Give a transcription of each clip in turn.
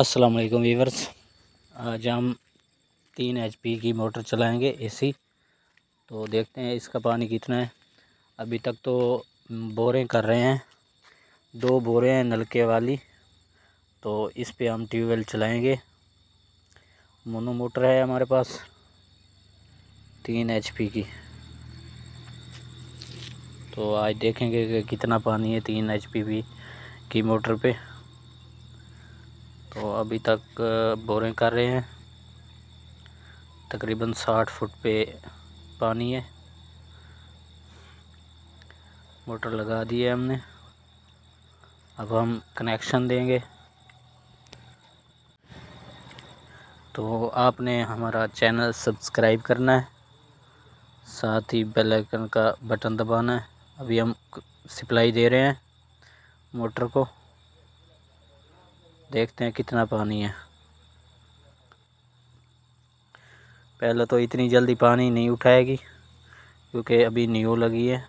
अस्सलाम वालेकुम वीवर्स आज हम तीन एचपी की मोटर चलाएंगे एसी तो देखते हैं इसका पानी कितना है अभी तक तो बोरें कर रहे हैं दो बोरें हैं नलके वाली तो इस पे हम ट्यूबवेल चलाएंगे मोनो मोटर है हमारे पास तीन एचपी की तो आज देखेंगे कि कितना पानी है तीन एचपी की मोटर पे तो अभी तक बोरिंग कर रहे हैं तकरीबन साठ फुट पे पानी है मोटर लगा दी है हमने अब हम कनेक्शन देंगे तो आपने हमारा चैनल सब्सक्राइब करना है साथ ही बेल आइकन का बटन दबाना है अभी हम सप्लाई दे रहे हैं मोटर को देखते हैं कितना पानी है पहले तो इतनी जल्दी पानी नहीं उठाएगी क्योंकि अभी न्यू लगी है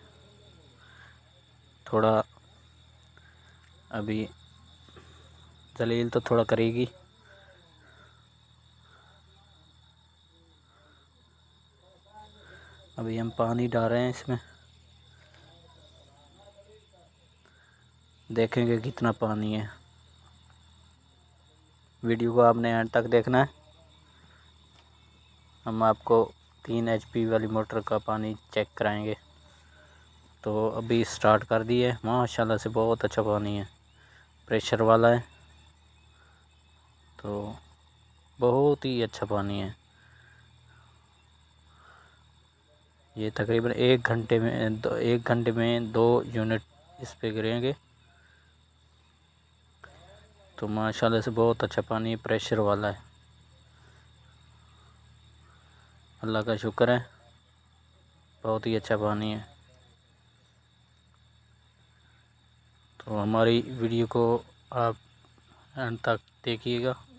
थोड़ा अभी जलील तो थोड़ा करेगी अभी हम पानी डाल रहे हैं इसमें देखेंगे कितना पानी है वीडियो को आपने एंड तक देखना है हम आपको तीन एच वाली मोटर का पानी चेक कराएंगे तो अभी स्टार्ट कर दी है माशाल्लाह से बहुत अच्छा पानी है प्रेशर वाला है तो बहुत ही अच्छा पानी है ये तकरीबन एक घंटे में दो एक घंटे में दो यूनिट इस पर गिरेंगे तो माशाल्लाह से बहुत अच्छा पानी प्रेशर वाला है अल्लाह का शुक्र है बहुत ही अच्छा पानी है तो हमारी वीडियो को आप एंड तक देखिएगा